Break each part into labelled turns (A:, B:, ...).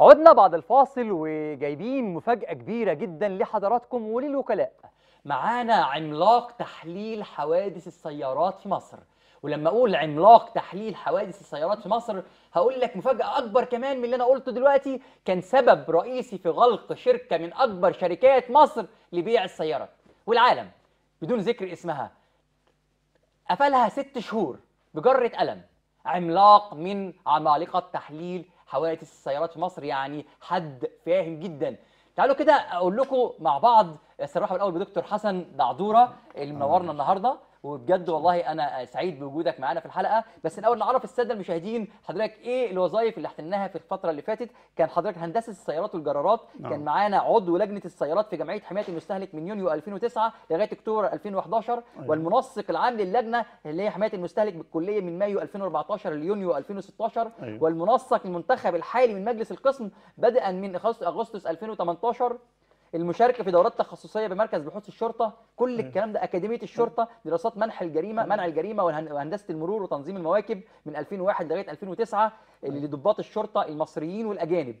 A: عدنا بعد الفاصل وجايبين مفاجأة كبيرة جدا لحضراتكم وللوكلاء معانا عملاق تحليل حوادث السيارات في مصر ولما اقول عملاق تحليل حوادث السيارات في مصر هقول لك مفاجاه اكبر كمان من اللي انا قلته دلوقتي كان سبب رئيسي في غلق شركه من اكبر شركات مصر لبيع السيارات والعالم بدون ذكر اسمها قفلها ست شهور بجره قلم عملاق من عمالقه تحليل حوادث السيارات في مصر يعني حد فاهم جدا تعالوا كده اقول لكم مع بعض استرحب الاول بدكتور حسن دعدوره اللي منورنا آه. النهارده وبجد والله انا سعيد بوجودك معانا في الحلقه بس الاول نعرف الساده المشاهدين حضرتك ايه الوظائف اللي احتلناها في الفتره اللي فاتت كان حضرتك هندسه السيارات والجرارات نعم. كان معانا عضو لجنه السيارات في جمعيه حمايه المستهلك من يونيو 2009 لغايه اكتوبر 2011 أيوة. والمنسق العام للجنه اللي هي حمايه المستهلك بالكليه من مايو 2014 ليونيو 2016 أيوة. والمنسق المنتخب الحالي من مجلس القسم بدءا من اغسطس 2018 المشاركه في دورات تخصصيه بمركز بحوث الشرطه كل الكلام ده اكاديميه الشرطه دراسات منح الجريمه منع الجريمه وهندسه المرور وتنظيم المواكب من 2001 لغايه 2009 اللي لضباط أيوة. الشرطه المصريين والاجانب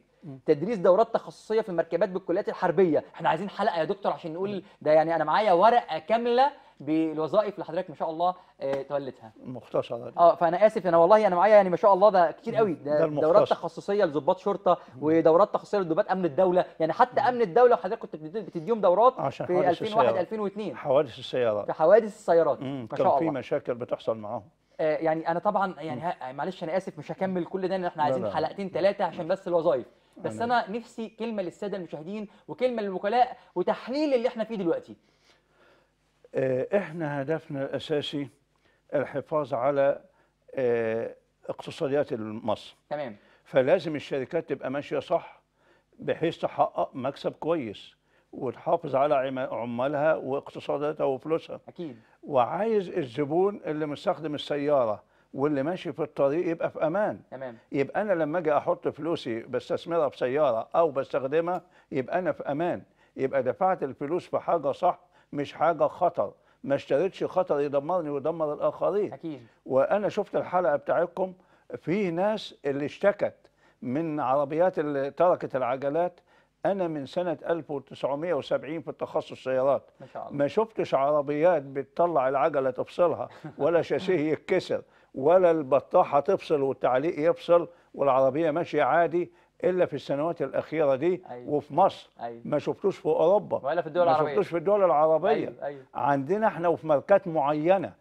A: تدريس دورات تخصصيه في المركبات بالكليات الحربيه احنا عايزين حلقه يا دكتور عشان نقول ده يعني انا معايا ورقه كامله بالوظائف اللي حضرتك ما شاء الله توليتها آه، تولتها مختصره اه فانا اسف انا والله انا معايا يعني ما شاء الله ده كتير قوي ده, ده دورات تخصصيه لضباط شرطه ودورات تخصصيه لضباط امن الدوله يعني حتى امن الدوله وحضرتك كنت بتديهم دورات عشان في 2001 السيارات. 2002
B: حوادث السيارات في حوادث السيارات ما شاء الله كان في مشاكل بتحصل معاهم
A: آه، يعني انا طبعا يعني آه، معلش انا اسف مش هكمل كل ده احنا عايزين حلقتين ثلاثه عشان بس الوظائف بس انا نفسي كلمه للساده المشاهدين وكلمه للوكلاء وتحليل اللي احنا فيه دلوقتي
B: آه، احنا هدفنا الاساسي الحفاظ على اقتصاديات مصر تمام فلازم الشركات تبقى ماشيه صح بحيث تحقق مكسب كويس وتحافظ على عمالها واقتصاداتها وفلوسها اكيد وعايز الزبون اللي مستخدم السياره واللي ماشي في الطريق يبقى في امان تمام يبقى انا لما اجي احط فلوسي بستثمرها في سياره او بستخدمها يبقى انا في امان يبقى دفعت الفلوس في حاجه صح مش حاجه خطر ما اشتريتش خطر يدمرني ويدمر الاخرين اكيد وانا شفت الحلقه بتاعتكم في ناس اللي اشتكت من عربيات اللي تركت العجلات انا من سنه 1970 في التخصص سيارات ما شاء الله ما شفتش عربيات بتطلع العجله تفصلها ولا شاسيه يتكسر ولا البطاحه تفصل والتعليق يفصل والعربيه ماشيه عادي الا في السنوات الاخيره دي أيوة. وفي مصر أيوة. ما شفتوش في اوروبا ولا في الدول العربيه ما شفتوش في الدول العربيه أيوة. أيوة. عندنا احنا وفي ماركات معينه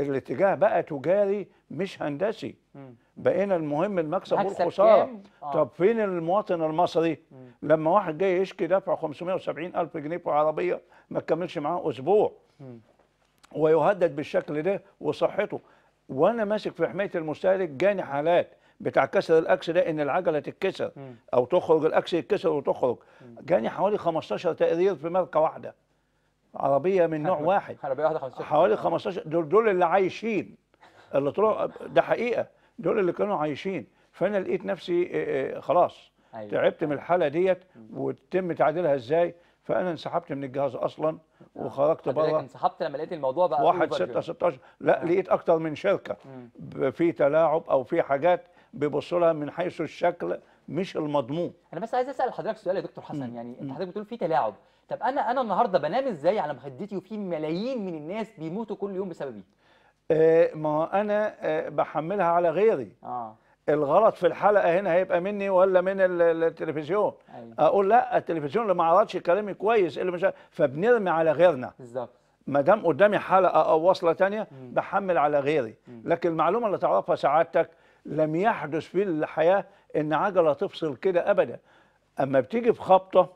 B: الاتجاه بقى تجاري مش هندسي بقينا المهم المكسب والخساره آه. طب فين المواطن المصري م. لما واحد جاي يشكي دفع 570 ألف جنيه في عربية ما تكملش معاه أسبوع ويهدد بالشكل ده وصحته وأنا ماسك في حماية المستهلك جاني حالات بتاع كسر الاكس ده ان العجله تتكسر او تخرج الاكس يتكسر وتخرج جاني حوالي 15 تقرير في ماركه واحده عربيه من نوع واحد حوالي 15 دول دول اللي عايشين اللي طلعوا ده حقيقه دول اللي كانوا عايشين فانا لقيت نفسي آه، آه، خلاص أيوة. تعبت من الحاله ديت وتم تعديلها ازاي فانا انسحبت من الجهاز اصلا آه. وخرجت بره
A: انسحبت لما لقيت الموضوع بقى 1 6 16
B: لا آه. لقيت اكتر من شركه في تلاعب او في حاجات بيبصوا لها من حيث الشكل مش المضمون
A: انا بس عايز اسال حضرتك سؤال يا دكتور حسن مم. يعني انت حضرتك بتقول في تلاعب طب انا انا النهارده بنام ازاي على مخدتي وفي ملايين من الناس بيموتوا كل يوم بسببي
B: آه ما انا آه بحملها على غيري اه الغلط في الحلقه هنا هيبقى مني ولا من التلفزيون أيوة. اقول لا التلفزيون اللي ما عرضش كلامي كويس اللي مش فبنرمي على غيرنا بالظبط ما دام قدامي حلقه او وصله ثانيه بحمل على غيري مم. لكن المعلومه اللي تعرفها سعادتك لم يحدث في الحياه ان عجله تفصل كده ابدا اما بتيجي في خبطه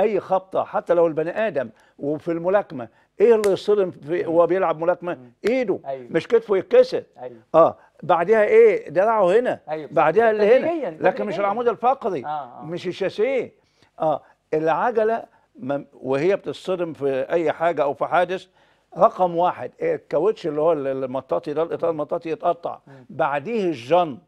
B: اي خبطه حتى لو البني ادم وفي الملاكمه ايه اللي يصطدم وهو بيلعب ملاكمه ايده أيوه. مش كتفه يتكسر أيوه. اه بعدها ايه دراعه هنا أيوه. بعدها اللي هنا لكن مش العمود الفقري آه. آه. مش الشاسيه اه العجله وهي بتصطدم في اي حاجه او في حادث رقم واحد الكاوتش اللي هو المطاطي ده الاطار المطاطي يتقطع بعديه الجنط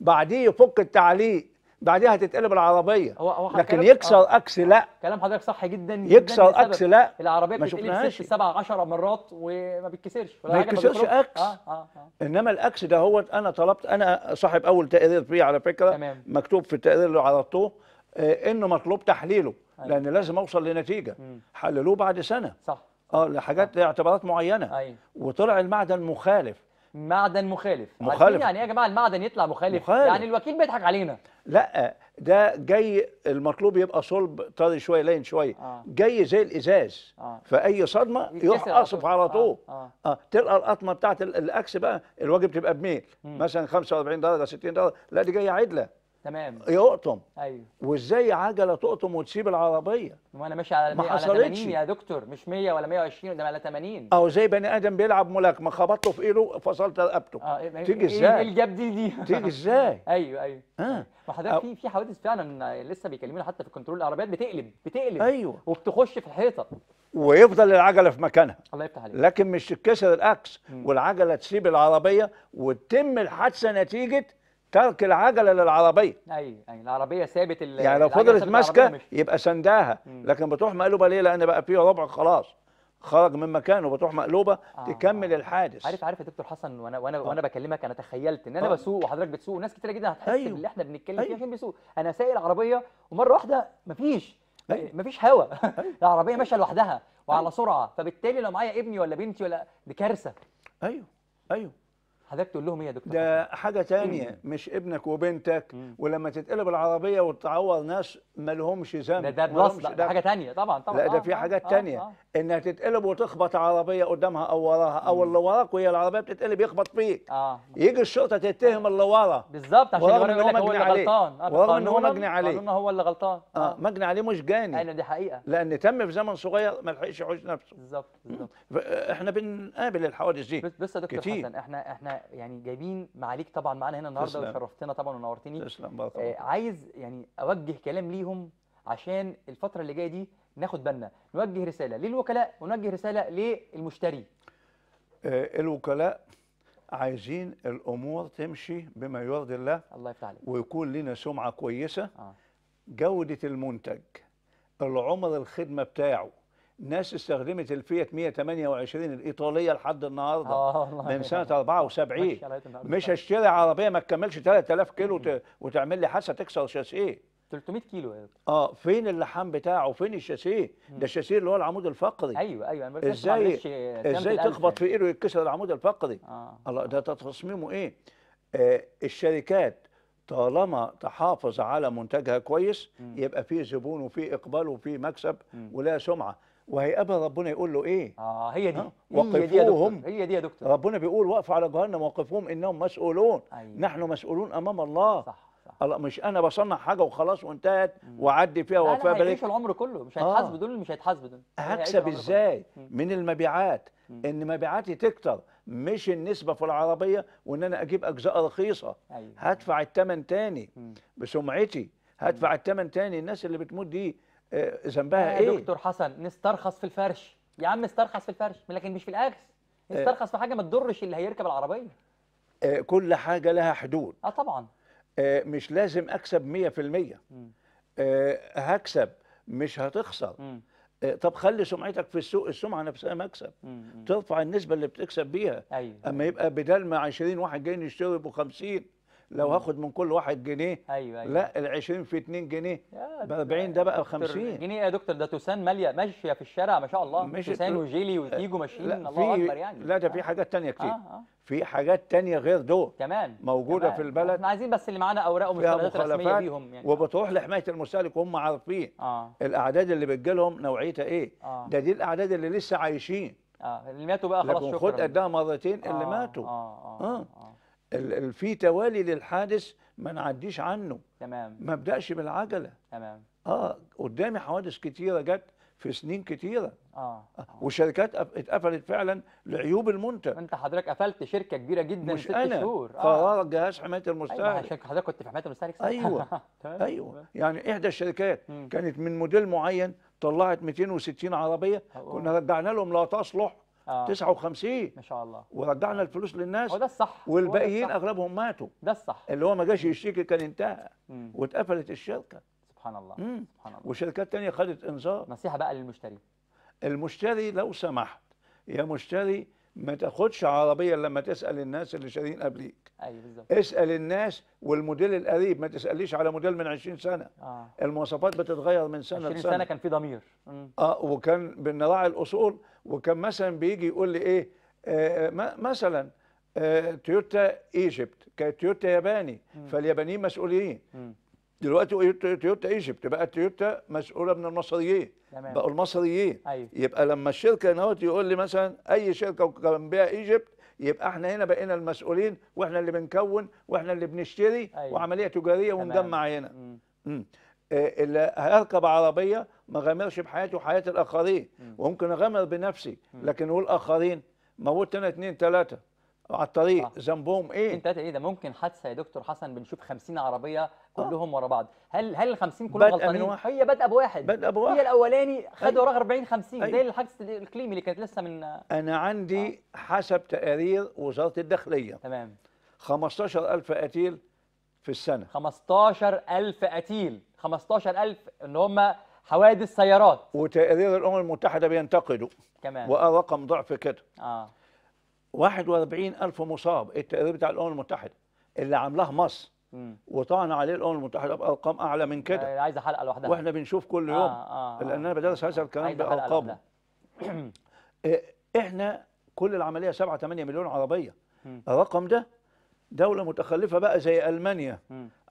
B: بعديه يفك التعليق بعدها هتتقلب العربيه
A: هو هو لكن يكسر آه. اكس لا كلام حضرتك صح جدا يكسر جداً اكس لا العربيه بتتقلب 6 7 10 مرات وما بتكسرش ما بتكسرش اكس آه آه
B: آه. انما الاكس ده هو انا طلبت انا صاحب اول تقرير فيه على فكره تمام. مكتوب في التقرير اللي عرضته آه، انه مطلوب تحليله أيوة. لان لازم اوصل لنتيجه مم. حللوه بعد سنه صح اه لحاجات اعتبارات معينه أيوة. وطلع المعدن مخالف معدن مخالف مخالف يعني إيه
A: يا جماعه المعدن يطلع مخالف, مخالف. يعني الوكيل بيضحك
B: علينا لا ده جاي المطلوب يبقى صلب طري شويه لين شويه آه. جاي زي الازاز آه. فاي صدمه يروح قصف على طول آه. آه. آه. تلقى القطمه بتاعت الاكس بقى الواجب تبقى بميل مثلا 45 درجه 60 درجه لا دي جايه عدله
A: تمام يقطم ايوه
B: وازاي عجله تقطم وتسيب العربيه
A: ما انا ماشي على ما على 80 يا دكتور مش 100 ولا 120 ده على 80 اه
B: زي بني ادم بيلعب ملاكمه خبطته في ايده فصلت رقبته آه إيه، إيه، تيجي إيه ازاي ايه الجاب
A: دي دي تيجي ازاي ايوه ايوه اه ما حضرتك في في حوادث فعلا لسه بيكلمونا حتى في الكنترول العربيات بتقلب بتقلب ايوه وبتخش
B: في الحيطه ويفضل العجله في مكانها الله يفتح عليك لكن مش تتكسر الاكس والعجله تسيب العربيه وتتم الحادثه نتيجه ترك العجله للعربيه
A: ايوه ايوه العربيه ال... يعني لو فضلت ماسكه
B: يبقى سنداها لكن بتروح مقلوبه ليه لان بقى فيه ربع خلاص خرج من مكانه بتروح مقلوبه آه تكمل آه الحادث
A: عارف عارف يا دكتور حسن وانا وانا آه وانا بكلمك انا تخيلت ان انا آه بسوق وحضرتك بتسوق وناس كتيره جدا هتحس أيوه اللي احنا بنتكلم أيوه فيه عشان بيسوق انا سايق العربيه ومره واحده مفيش أيوه مفيش هوا أيوه. العربيه ماشيه لوحدها وعلى أيوه سرعه فبالتالي لو معايا ابني ولا بنتي ولا
B: دي كارثه ايوه ايوه حضرتك تقول لهم ايه يا دكتور ده حاجه ثانيه إيه؟ مش ابنك وبنتك مم. ولما تتقلب العربيه وتعور ناس ما لهمش ذنب ده ده ده ده حاجه
A: ثانيه طبعا طبعا لا ده آه في آه، حاجات آه ثانيه آه
B: آه. انها تتقلب وتخبط عربيه قدامها او وراها او اللي وراك وهي العربيه بتتقلب يخبط فيك آه. يجي الشرطه تتهم اللي ورا بالظبط عشان ورغم ان هو مجني عليه ورغم ان هو مجني عليه ان هو اللي غلطان آه،, اه مجني عليه مش جاني ايوه دي حقيقه لان تم في زمن صغير ما لحقش يحوش نفسه بالظبط بالظبط احنا بنقابل الحوادث دي بس يا دكتور حسن
A: احنا احنا يعني جايبين معاليك طبعا معانا هنا النهارده وشرفتنا طبعا ونورتني تسلم آه عايز يعني اوجه كلام ليهم عشان الفتره اللي جايه دي ناخد بالنا نوجه رساله للوكلاء ونوجه رساله للمشتري
B: آه، الوكلاء عايزين الامور تمشي بما يرضي الله الله يفتح عليك ويكون لنا سمعه كويسه آه. جوده المنتج العمر الخدمه بتاعه ناس استخدمت الفيت 128 الايطاليه لحد النهارده آه الله من سنه 74 مش هشتري عربيه ما تكملش 3000 كيلو وتعمل لي حاسه تكسر شاسيه 300 كيلو اه فين اللحام بتاعه فين الشاسيه ده الشاسيه اللي هو العمود الفقري ايوه ايوه انا ازاي آه، ازاي تخبط في يعني. ايده يتكسر العمود الفقري آه. الله ده تصميمه ايه آه الشركات طالما تحافظ على منتجها كويس يبقى فيه زبون وفيه اقبال وفيه مكسب ولا سمعه وهيقابل ربنا يقول له ايه اه هي دي هي دي يا دكتور هي دي يا دكتور ربنا بيقول وقفوا على جهنم وقفوهم انهم مسؤولون أيوة. نحن مسؤولون امام الله صح الله مش انا بصنع حاجه وخلاص وانتهت وعدي فيها وفيها بلاش العمر
A: كله مش هيتحاسبوا آه. دول مش هيتحاسبوا
B: دول هكسب ازاي من المبيعات مم. ان مبيعاتي تكتر مش النسبه في العربيه وان انا اجيب اجزاء رخيصه أيوة. هدفع الثمن تاني مم. بسمعتي هدفع الثمن تاني الناس اللي بتموت دي ذنبها آه، ايه يا دكتور
A: حسن نسترخص في الفرش يا عم استرخص في الفرش لكن مش في الاخذ آه. نسترخص في حاجه ما تضرش
B: اللي هيركب العربيه آه، كل حاجه لها حدود اه طبعا مش لازم اكسب 100% هكسب مش هتخسر طب خلي سمعتك في السوق السمعه نفسها مكسب ترفع النسبه اللي بتكسب بيها أيوة. اما يبقى بدل ما 20 واحد جايين يشتروا يبقوا 50 لو هاخد من كل واحد جنيه
A: أيوة أيوة. لا
B: ال 20 في 2 جنيه ب 40 ده بقى ب 50
A: جنيه يا دكتور ده توسان ماليه ماشيه في الشارع ما شاء الله مش وجيلي وتيجو ماشيين الله اكبر يعني لا ده في آه.
B: حاجات ثانيه كتير آه آه. في حاجات تانية غير دول كمان موجودة كمان. في البلد احنا عايزين بس اللي معانا أوراق ومستندات رسمية بيهم يعني وبتروح لحماية المستهلك وهم عارفين آه. الأعداد اللي بتجيلهم نوعيتها إيه آه. ده دي الأعداد اللي لسه عايشين
A: اه اللي ماتوا بقى خلاص شكرا خد قدها
B: مرتين آه. اللي ماتوا آه. آه. آه. آه. في توالي للحادث ما نعديش عنه تمام ما ابداش بالعجله تمام اه قدامي حوادث كتيره جت في سنين كتيره اه, آه. وشركات اتقفلت فعلا لعيوب المنتج انت حضرتك قفلت شركه كبيره جدا مش ست أنا. آه. قرار جهاز حمايه المستهلك ايوه حضرتك كنت في حمايه المستهلك ايوه ايوه يعني احدى الشركات مم. كانت من موديل معين طلعت 260 عربيه أوه. كنا رجعنا لهم لا تصلح آه. 59 ما شاء الله ورجعنا الفلوس للناس وده الصح والباقيين اغلبهم ماتوا ده الصح اللي هو ما جاش يشتكي كان انتهى واتقفلت الشركه سبحان الله مم. سبحان الله وشركات ثانيه خدت انذار نصيحه بقى للمشتري المشتري لو سمحت يا مشتري ما تاخدش عربيه لما تسال الناس اللي شارين قبليك ايوه بالظبط اسال الناس والموديل القريب ما تساليش على موديل من 20 سنه آه. المواصفات بتتغير من سنه لسنه 20 سنه كان في ضمير اه وكان بنراعي الاصول وكان مثلا بيجي يقول لي ايه آه, آه، مثلا آه تويوتا ايجيبت كانت تويوتا ياباني فاليابانيين مسؤولين مم. دلوقتي تويوتا ايجيبت بقت تويوتا مسؤوله من المصريين تمام. بقوا المصريين أيوه. يبقى لما الشركه هنا يقول لي مثلا اي شركه جنبها ايجيبت يبقى احنا هنا بقينا المسؤولين واحنا اللي بنكون واحنا اللي بنشتري أيوه. وعمليه تجاريه ونجمع هنا امم اللي هيركب عربيه ما غامرش بحياته وحياه الاخرين مم. وممكن اغامر بنفسي مم. لكن والاخرين موت انا اثنين ثلاثه على الطريق آه. جنبهم ايه؟ انت ايه ده ممكن حادثه يا دكتور حسن بنشوف 50 عربيه آه.
A: كلهم آه. ورا بعض، هل هل ال 50 كلهم غلطانين؟ هي بادئه بواحد بادئه بواحد هي
B: الاولاني
A: خد وراه 40 50 زي الحادثه الاقليمي اللي كانت لسه من
B: انا عندي آه. حسب تقارير وزاره الداخليه تمام 15000 قتيل في السنه 15000
A: قتيل 15000 ان هم حوادث سيارات
B: وتقارير الامم المتحده بينتقدوا كمان وقال رقم ضعف كده اه 41 ألف مصاب التقرير بتاع الأمم المتحدة اللي عاملاه مصر وطعن عليه الامم المتحده بارقام اعلى من كده يعني عايزه حلقه لوحدها واحنا بنشوف كل آه، يوم آه آه لان انا آه، بدرس آه. هذا الكلام بارقامه إيه، احنا كل العمليه 7 8 مليون عربيه الرقم ده دولة متخلفة بقى زي ألمانيا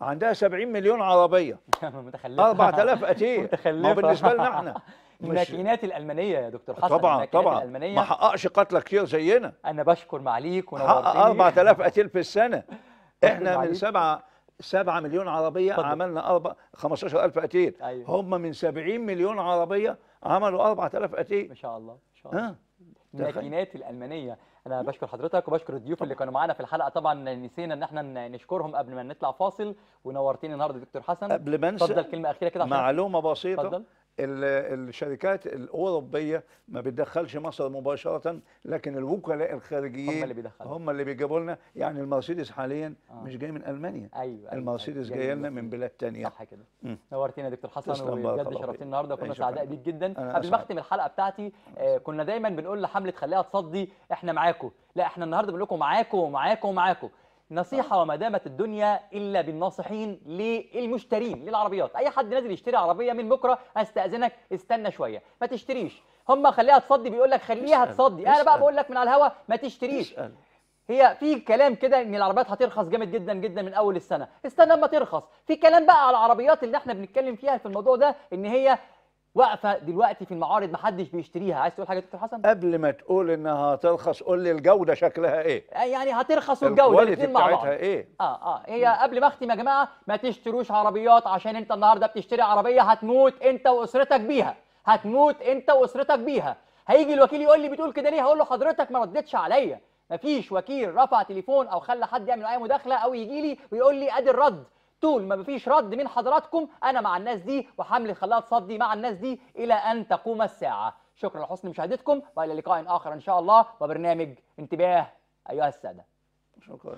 B: عندها 70 مليون عربية متخلفة 4000 أتيه متخلفة ما بالنسبة لنا احنا الماكينات الالمانيه يا دكتور حسن طبعا طبعا الألمانية ما حققش قتله كتير زينا انا بشكر معاليك ونورتني حقق 4000 قتيل في السنه احنا من سبعه 7 مليون عربيه فضل. عملنا 4 15000 قتيل أيوة. هم من 70 مليون عربيه عملوا 4000 قتيل ما شاء الله ما شاء الله أه. الماكينات الالمانيه انا بشكر حضرتك
A: وبشكر الضيوف اللي كانوا معانا في الحلقه طبعا نسينا ان احنا نشكرهم قبل ما نطلع فاصل ونورتني النهارده دكتور حسن قبل ما انسى اتفضل كلمه اخيره كده معلومه بسيطه فضل.
B: الشركات الاوروبيه ما بتدخلش مصر مباشره لكن الوكلاء الخارجيين هم اللي بيدخلوا هم اللي بيجيبوا لنا يعني المرسيدس حاليا آه. مش جاي من المانيا ايوه أيوة, أيوة، المرسيدس أيوة. جاي لنا من بلاد ثانيه صح كده نورتينا يا دكتور حسن وبجد شرفتنا النهارده وكنا سعداء بيك
A: جدا قبل ما اختم الحلقه بتاعتي آه كنا دايما بنقول لحمله خليها تصدي احنا معاكم لا احنا النهارده بنقول لكم معاكم ومعاكم ومعاكم نصيحة آه. وما دامت الدنيا إلا بالناصحين للمشترين للعربيات أي حد نازل يشتري عربية من بكرة أستأذنك استنى شوية ما تشتريش هم خليها تصدي بيقول لك خليها تصدي أنا بقى بقول لك من على الهوا ما تشتريش هي في كلام كده ان العربيات هترخص جامد جدا جدا من اول السنه استنى اما ترخص في كلام بقى على العربيات اللي احنا بنتكلم فيها في الموضوع ده ان هي واقفه دلوقتي في المعارض
B: محدش بيشتريها عايز تقول حاجه دكتور حسن قبل ما تقول انها هترخص قول لي الجوده شكلها ايه
A: آه، يعني هترخص والجوده الاثنين مع بعض ايه اه اه هي قبل ما اختم يا جماعه ما تشتروش عربيات عشان انت النهارده بتشتري عربيه هتموت انت واسرتك بيها هتموت انت واسرتك بيها هيجي الوكيل يقول لي بتقول كده ليه هقول له حضرتك ما ردتش عليا مفيش وكيل رفع تليفون او خلى حد يعمل اي مداخله او يجي لي ويقول لي ادي الرد طول ما مفيش رد من حضراتكم انا مع الناس دي وحمل الخلايا تصدي مع الناس دي الى ان تقوم الساعه شكرا لحسن مشاهدتكم والى لقاء اخر ان شاء الله وبرنامج انتباه ايها الساده
B: شكرا